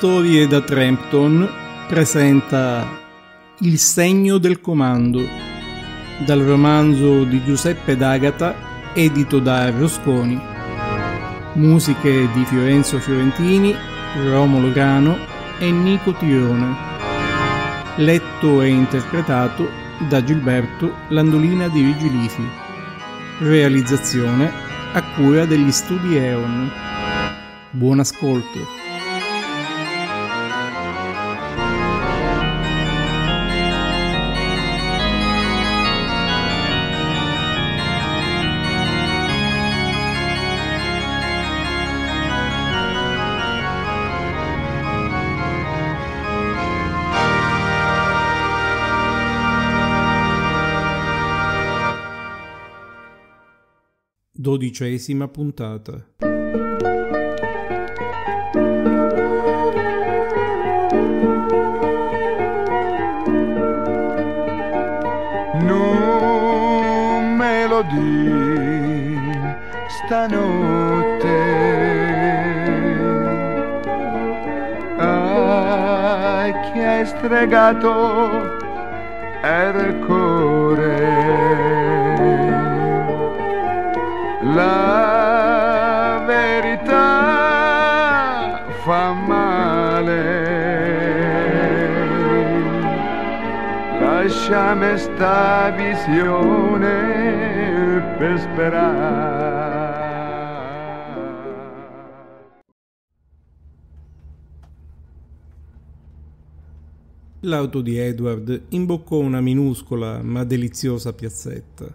Storie da Trampton presenta Il segno del comando, dal romanzo di Giuseppe D'Agata, edito da Rosconi. Musiche di Fiorenzo Fiorentini, Romolo Grano e Nico Tirone. Letto e interpretato da Gilberto Landolina di Vigilifi. Realizzazione a cura degli studi EON. Buon ascolto. dodicesima puntata. Non me lo di stanotte a chi hai stregato Erco La verità fa male. Lasciami sta visione per sperare. L'auto di Edward imboccò una minuscola ma deliziosa piazzetta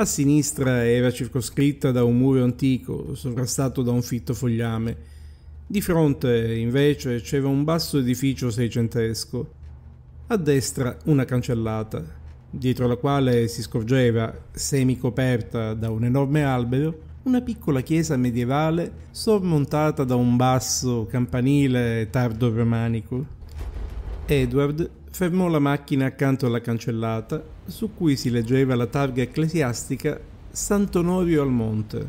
a sinistra era circoscritta da un muro antico, sovrastato da un fitto fogliame. Di fronte, invece, c'era un basso edificio seicentesco. A destra una cancellata, dietro la quale si scorgeva, semicoperta da un enorme albero, una piccola chiesa medievale sormontata da un basso campanile tardo romanico. Edward fermò la macchina accanto alla cancellata su cui si leggeva la targa ecclesiastica Sant'Onorio al Monte.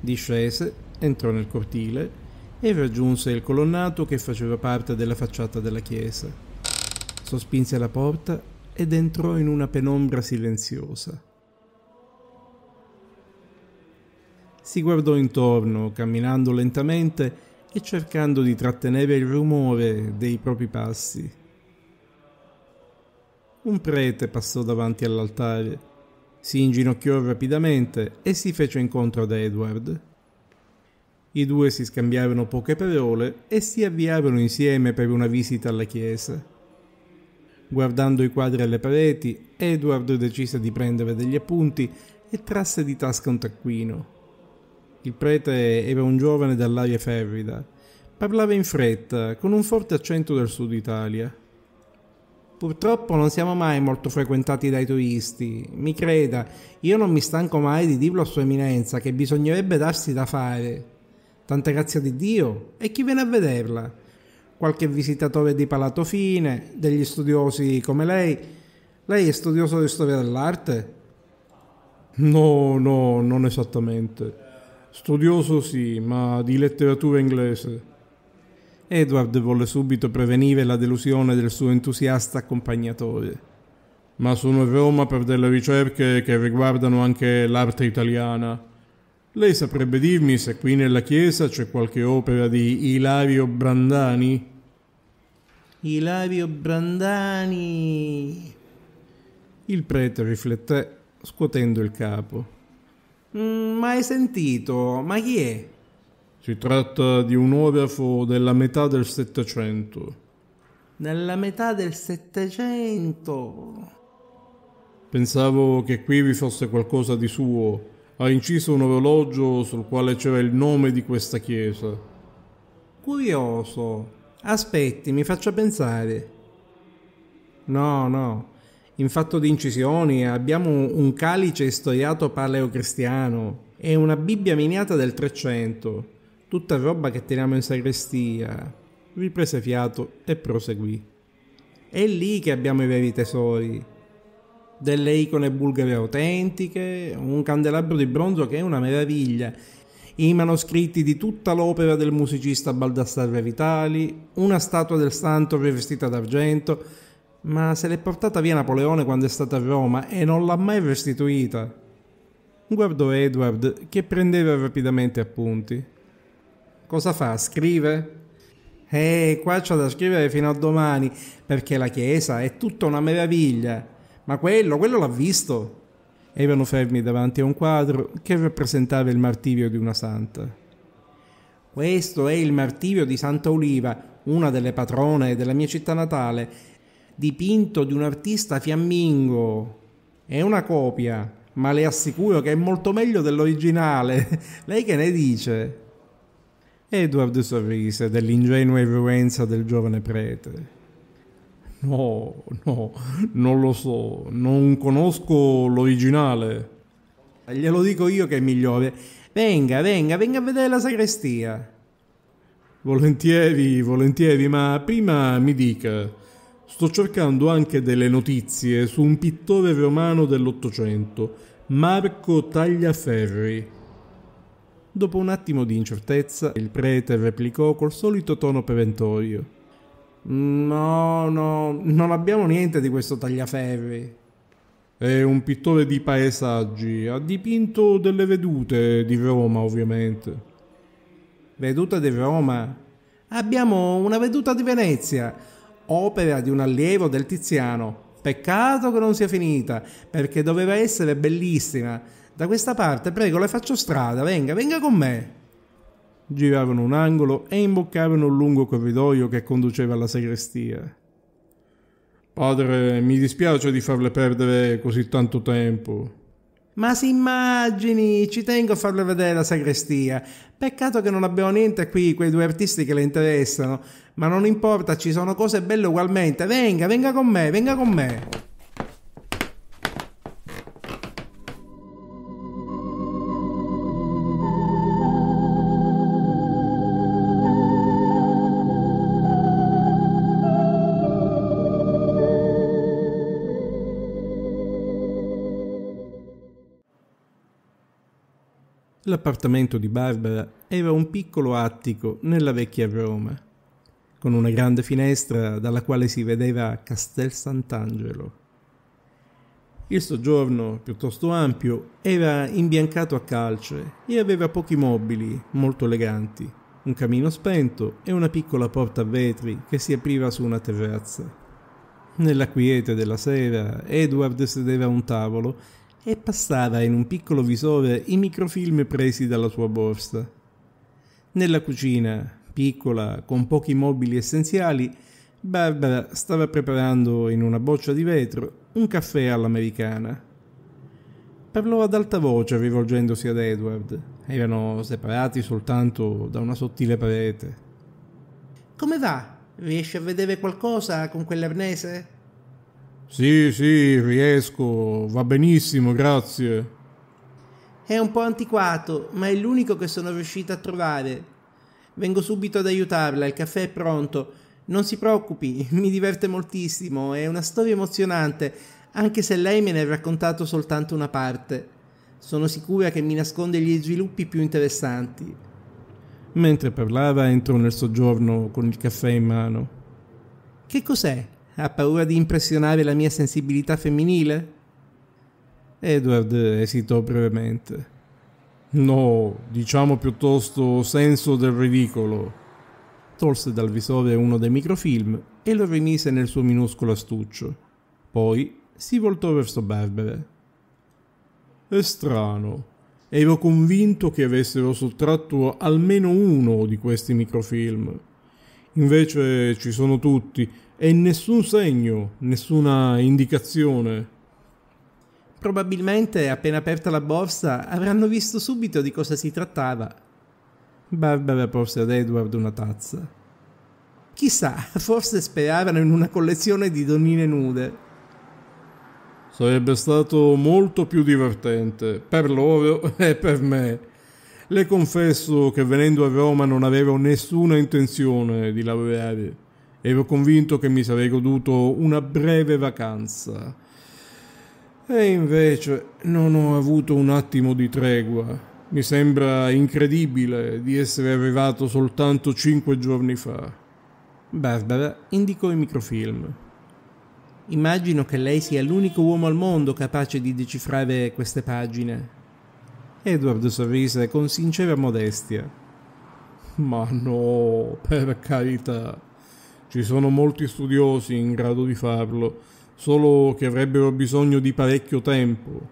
Discese, entrò nel cortile e raggiunse il colonnato che faceva parte della facciata della chiesa. Sospinse la porta ed entrò in una penombra silenziosa. Si guardò intorno, camminando lentamente e cercando di trattenere il rumore dei propri passi un prete passò davanti all'altare, si inginocchiò rapidamente e si fece incontro ad Edward. I due si scambiarono poche parole e si avviarono insieme per una visita alla chiesa. Guardando i quadri alle pareti, Edward decise di prendere degli appunti e trasse di tasca un taccuino. Il prete era un giovane dall'aria fervida, parlava in fretta, con un forte accento del sud Italia. Purtroppo non siamo mai molto frequentati dai turisti. Mi creda, io non mi stanco mai di dirlo a Sua Eminenza che bisognerebbe darsi da fare. Tante grazie di Dio, e chi viene a vederla? Qualche visitatore di palato fine, degli studiosi come lei. Lei è studioso di storia dell'arte? No, no, non esattamente. Studioso sì, ma di letteratura inglese. Edward volle subito prevenire la delusione del suo entusiasta accompagnatore. Ma sono a Roma per delle ricerche che riguardano anche l'arte italiana. Lei saprebbe dirmi se qui nella chiesa c'è qualche opera di Ilario Brandani? Ilario Brandani. Il prete rifletté, scuotendo il capo. Mm, mai sentito, ma chi è? Si tratta di un orafo della metà del Settecento. Nella metà del Settecento? Pensavo che qui vi fosse qualcosa di suo. Ha inciso un orologio sul quale c'era il nome di questa chiesa. Curioso. Aspetti, mi faccia pensare. No, no. In fatto di incisioni abbiamo un calice storiato paleocristiano e una Bibbia miniata del Trecento tutta roba che teniamo in sagrestia. Riprese fiato e proseguì. È lì che abbiamo i veri tesori. Delle icone bulgare autentiche, un candelabro di bronzo che è una meraviglia, i manoscritti di tutta l'opera del musicista Baldassarre Vitali, una statua del santo rivestita d'argento, ma se l'è portata via Napoleone quando è stata a Roma e non l'ha mai restituita. Guardò Edward che prendeva rapidamente appunti cosa fa? Scrive? Eh, qua c'è da scrivere fino a domani, perché la chiesa è tutta una meraviglia. Ma quello, quello l'ha visto. Erano fermi davanti a un quadro che rappresentava il martirio di una santa. Questo è il martirio di Santa Oliva, una delle patrone della mia città natale, dipinto di un artista fiammingo. È una copia, ma le assicuro che è molto meglio dell'originale. Lei che ne dice? Edward sorrise dell'ingenua irruenza del giovane prete. No, no, non lo so, non conosco l'originale. Glielo dico io che è migliore. Venga, venga, venga a vedere la sagrestia. Volentieri, volentieri, ma prima mi dica, sto cercando anche delle notizie su un pittore romano dell'Ottocento, Marco Tagliaferri. Dopo un attimo di incertezza, il prete replicò col solito tono perentorio. No, no, non abbiamo niente di questo tagliaferri. È un pittore di paesaggi, ha dipinto delle vedute di Roma, ovviamente. Vedute di Roma? Abbiamo una veduta di Venezia, opera di un allievo del Tiziano. Peccato che non sia finita, perché doveva essere bellissima da questa parte, prego, le faccio strada, venga, venga con me. Giravano un angolo e imboccavano un lungo corridoio che conduceva alla sagrestia. Padre, mi dispiace di farle perdere così tanto tempo. Ma si immagini, ci tengo a farle vedere la sagrestia. Peccato che non abbiamo niente qui, quei due artisti che le interessano. Ma non importa, ci sono cose belle ugualmente. Venga, venga con me, venga con me. L'appartamento di Barbara era un piccolo attico nella vecchia Roma, con una grande finestra dalla quale si vedeva Castel Sant'Angelo. Il soggiorno, piuttosto ampio, era imbiancato a calce e aveva pochi mobili molto eleganti, un camino spento e una piccola porta a vetri che si apriva su una terrazza. Nella quiete della sera, Edward sedeva a un tavolo e passava in un piccolo visore i microfilm presi dalla sua borsa. Nella cucina, piccola, con pochi mobili essenziali, Barbara stava preparando in una boccia di vetro un caffè all'americana. Parlò ad alta voce rivolgendosi ad Edward. Erano separati soltanto da una sottile parete. Come va? Riesci a vedere qualcosa con quell'arnese? Sì, sì, riesco, va benissimo, grazie. È un po' antiquato, ma è l'unico che sono riuscito a trovare. Vengo subito ad aiutarla, il caffè è pronto. Non si preoccupi, mi diverte moltissimo, è una storia emozionante, anche se lei me ne ha raccontato soltanto una parte. Sono sicura che mi nasconde gli sviluppi più interessanti. Mentre parlava entro nel soggiorno con il caffè in mano. Che cos'è? Ha paura di impressionare la mia sensibilità femminile? Edward esitò brevemente. No, diciamo piuttosto senso del ridicolo. Tolse dal visore uno dei microfilm e lo rimise nel suo minuscolo astuccio. Poi si voltò verso Barbara. È strano. Ero convinto che avessero sottratto almeno uno di questi microfilm invece ci sono tutti e nessun segno, nessuna indicazione. Probabilmente, appena aperta la borsa, avranno visto subito di cosa si trattava. Barbara porse ad Edward una tazza. Chissà, forse speravano in una collezione di donnine nude. Sarebbe stato molto più divertente per loro e per me. Le confesso che venendo a Roma non avevo nessuna intenzione di lavorare. Ero convinto che mi sarei goduto una breve vacanza. E invece non ho avuto un attimo di tregua. Mi sembra incredibile di essere arrivato soltanto cinque giorni fa. Barbara indicò i microfilm. Immagino che lei sia l'unico uomo al mondo capace di decifrare queste pagine, Edward sorrise con sincera modestia. Ma no, per carità. Ci sono molti studiosi in grado di farlo, solo che avrebbero bisogno di parecchio tempo,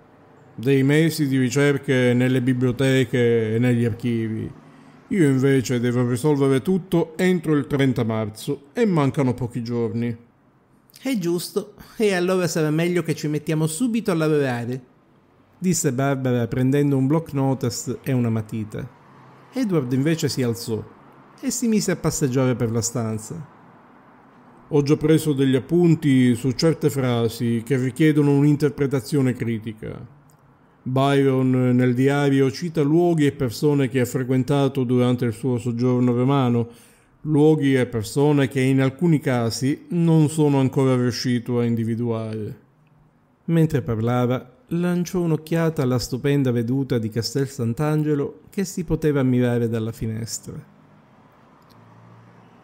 dei mesi di ricerche nelle biblioteche e negli archivi. Io invece devo risolvere tutto entro il 30 marzo e mancano pochi giorni. È giusto, e allora sarà meglio che ci mettiamo subito a lavorare disse Barbara prendendo un block notice e una matita. Edward invece si alzò e si mise a passeggiare per la stanza. Ho già preso degli appunti su certe frasi che richiedono un'interpretazione critica. Byron nel diario cita luoghi e persone che ha frequentato durante il suo soggiorno romano, luoghi e persone che in alcuni casi non sono ancora riuscito a individuare. Mentre parlava, lanciò un'occhiata alla stupenda veduta di Castel Sant'Angelo che si poteva ammirare dalla finestra.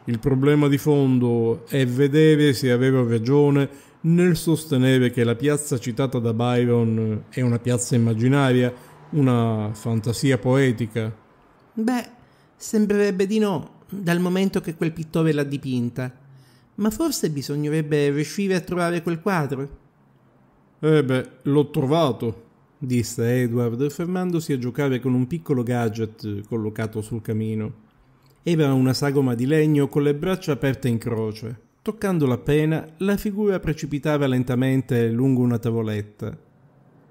Il problema di fondo è vedere se aveva ragione nel sostenere che la piazza citata da Byron è una piazza immaginaria, una fantasia poetica. Beh, sembrerebbe di no, dal momento che quel pittore l'ha dipinta. Ma forse bisognerebbe riuscire a trovare quel quadro. Eh beh, l'ho trovato, disse Edward, fermandosi a giocare con un piccolo gadget collocato sul camino. Era una sagoma di legno con le braccia aperte in croce. Toccandola appena, la figura precipitava lentamente lungo una tavoletta.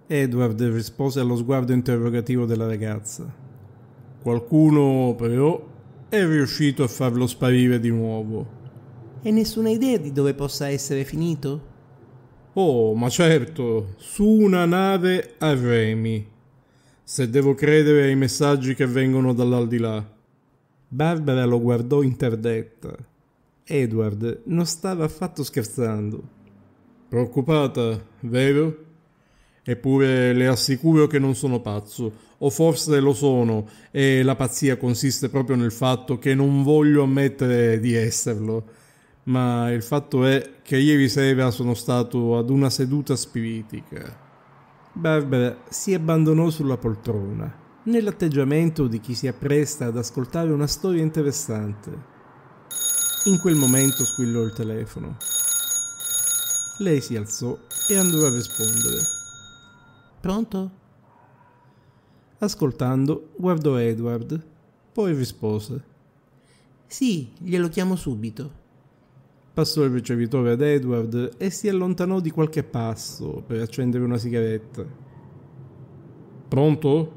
Edward rispose allo sguardo interrogativo della ragazza. Qualcuno, però, è riuscito a farlo sparire di nuovo. E nessuna idea di dove possa essere finito? Oh, ma certo, su una nave a remi. Se devo credere ai messaggi che vengono dall'aldilà. Barbara lo guardò interdetta. Edward non stava affatto scherzando. Preoccupata, vero? Eppure le assicuro che non sono pazzo, o forse lo sono, e la pazzia consiste proprio nel fatto che non voglio ammettere di esserlo ma il fatto è che ieri sera sono stato ad una seduta spiritica. Barbara si abbandonò sulla poltrona, nell'atteggiamento di chi si appresta ad ascoltare una storia interessante. In quel momento squillò il telefono. Lei si alzò e andò a rispondere. Pronto? Ascoltando, guardò Edward, poi rispose. Sì, glielo chiamo subito passò il ricevitore ad Edward e si allontanò di qualche passo per accendere una sigaretta. Pronto?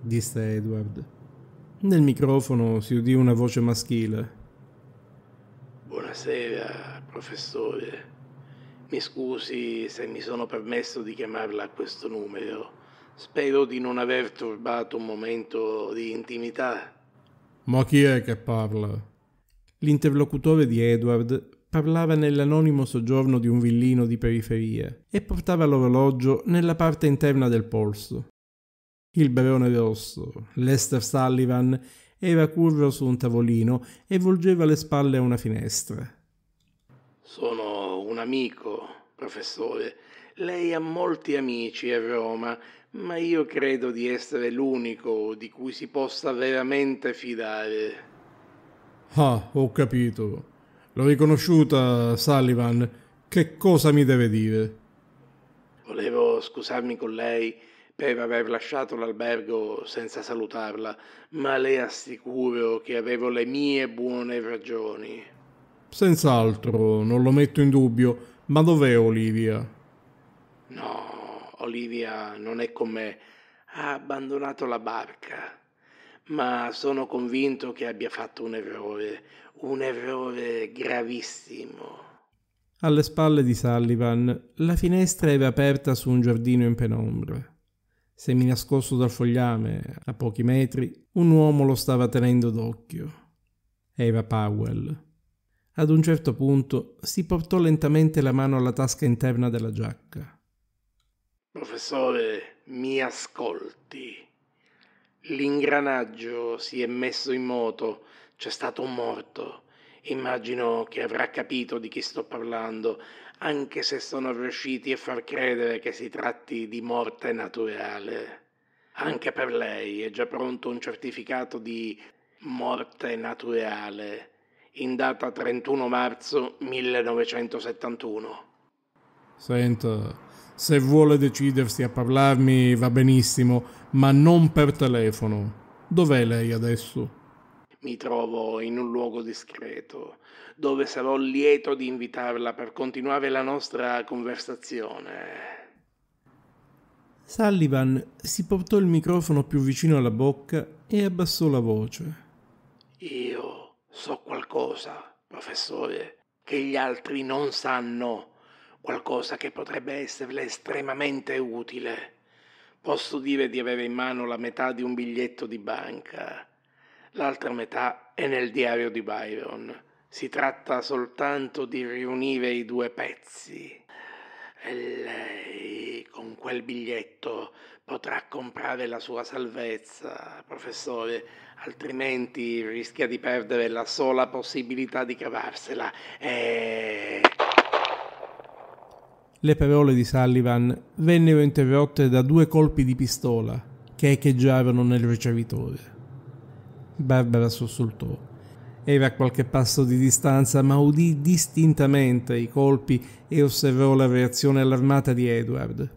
disse Edward. Nel microfono si udì una voce maschile. Buonasera, professore. Mi scusi se mi sono permesso di chiamarla a questo numero. Spero di non aver turbato un momento di intimità. Ma chi è che parla? L'interlocutore di Edward parlava nell'anonimo soggiorno di un villino di periferia e portava l'orologio nella parte interna del polso. Il barone rosso, Lester Sullivan, era curvo su un tavolino e volgeva le spalle a una finestra. Sono un amico, professore. Lei ha molti amici a Roma, ma io credo di essere l'unico di cui si possa veramente fidare. Ah, ho capito. L'ho riconosciuta, Sullivan. Che cosa mi deve dire? Volevo scusarmi con lei per aver lasciato l'albergo senza salutarla, ma le assicuro che avevo le mie buone ragioni. Senz'altro, non lo metto in dubbio, ma dov'è Olivia? No, Olivia non è con me. Ha abbandonato la barca. Ma sono convinto che abbia fatto un errore un errore gravissimo. Alle spalle di Sullivan la finestra era aperta su un giardino in penombra. Semi nascosto dal fogliame, a pochi metri, un uomo lo stava tenendo d'occhio. Era Powell. Ad un certo punto si portò lentamente la mano alla tasca interna della giacca. Professore, mi ascolti. L'ingranaggio si è messo in moto c'è stato un morto. Immagino che avrà capito di chi sto parlando, anche se sono riusciti a far credere che si tratti di morte naturale. Anche per lei è già pronto un certificato di morte naturale, in data 31 marzo 1971. Senta, se vuole decidersi a parlarmi va benissimo, ma non per telefono. Dov'è lei adesso? Mi trovo in un luogo discreto, dove sarò lieto di invitarla per continuare la nostra conversazione. Sullivan si portò il microfono più vicino alla bocca e abbassò la voce. Io so qualcosa, professore, che gli altri non sanno, qualcosa che potrebbe esserle estremamente utile. Posso dire di avere in mano la metà di un biglietto di banca l'altra metà è nel diario di Byron. Si tratta soltanto di riunire i due pezzi. E lei, con quel biglietto, potrà comprare la sua salvezza, professore, altrimenti rischia di perdere la sola possibilità di cavarsela. E... Le parole di Sullivan vennero interrotte da due colpi di pistola che echeggiarono nel ricevitore. Barbara sussultò. Era a qualche passo di distanza, ma udì distintamente i colpi e osservò la reazione allarmata di Edward.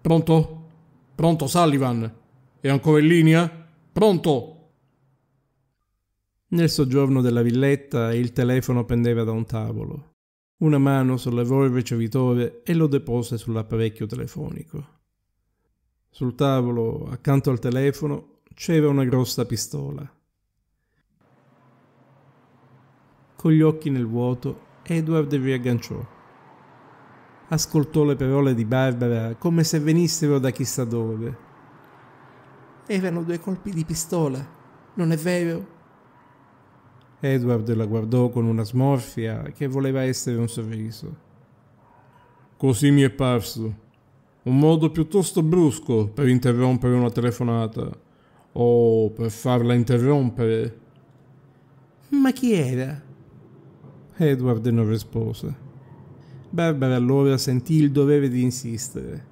Pronto? Pronto, Sullivan? È ancora in linea? Pronto? Nel soggiorno della villetta il telefono pendeva da un tavolo. Una mano sollevò il ricevitore e lo depose sull'apparecchio telefonico. Sul tavolo, accanto al telefono, c'era una grossa pistola. Con gli occhi nel vuoto, Edward riagganciò. Ascoltò le parole di Barbara come se venissero da chissà dove. Erano due colpi di pistola, non è vero? Edward la guardò con una smorfia che voleva essere un sorriso. Così mi è parso. Un modo piuttosto brusco per interrompere una telefonata. Oh, per farla interrompere. Ma chi era? Edward non rispose. Barbara allora sentì il dovere di insistere.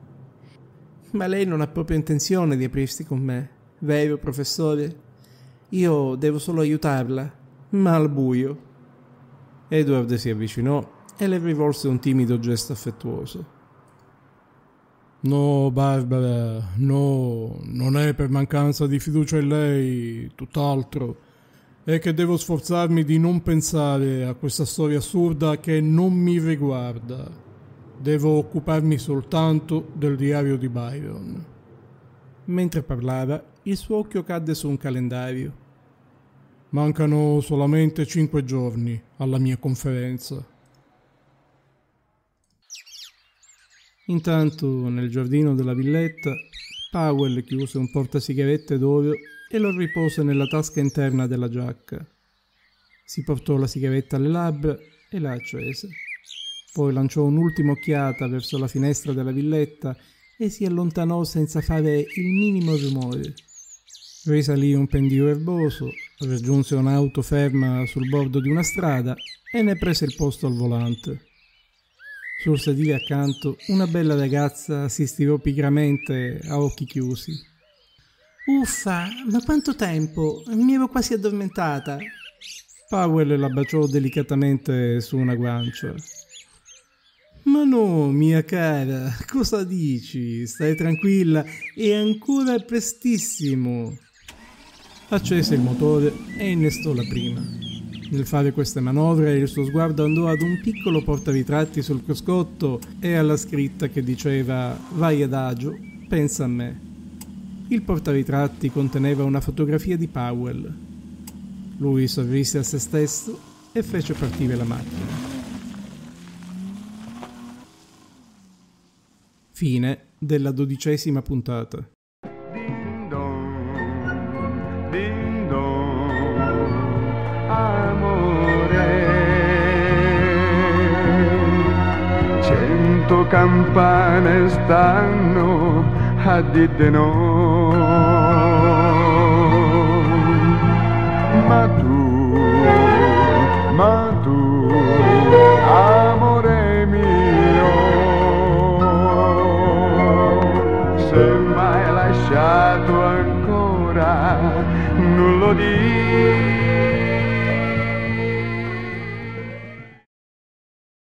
Ma lei non ha proprio intenzione di aprirsi con me, vero professore? Io devo solo aiutarla, ma al buio. Edward si avvicinò e le rivolse un timido gesto affettuoso. No, Barbara, no, non è per mancanza di fiducia in lei, tutt'altro. È che devo sforzarmi di non pensare a questa storia assurda che non mi riguarda. Devo occuparmi soltanto del diario di Byron. Mentre parlava, il suo occhio cadde su un calendario. Mancano solamente cinque giorni alla mia conferenza. Intanto, nel giardino della villetta, Powell chiuse un portasigarette d'olio e lo ripose nella tasca interna della giacca. Si portò la sigaretta alle labbra e la accese. Poi lanciò un'ultima occhiata verso la finestra della villetta e si allontanò senza fare il minimo rumore. Risalì un pendio erboso, raggiunse un'auto ferma sul bordo di una strada e ne prese il posto al volante. Sul sedile accanto una bella ragazza si stirò pigramente a occhi chiusi. Uffa, ma quanto tempo! Mi ero quasi addormentata. Powell la baciò delicatamente su una guancia. Ma no, mia cara, cosa dici? Stai tranquilla, è ancora prestissimo. Accese il motore e innestò la prima. Nel fare queste manovre il suo sguardo andò ad un piccolo portaritratti sul cruscotto e alla scritta che diceva Vai adagio, pensa a me. Il portaritratti conteneva una fotografia di Powell. Lui sorrise a se stesso e fece partire la macchina. Fine della dodicesima puntata. Ding dong, ding cento campane stanno a dire no. Ma tu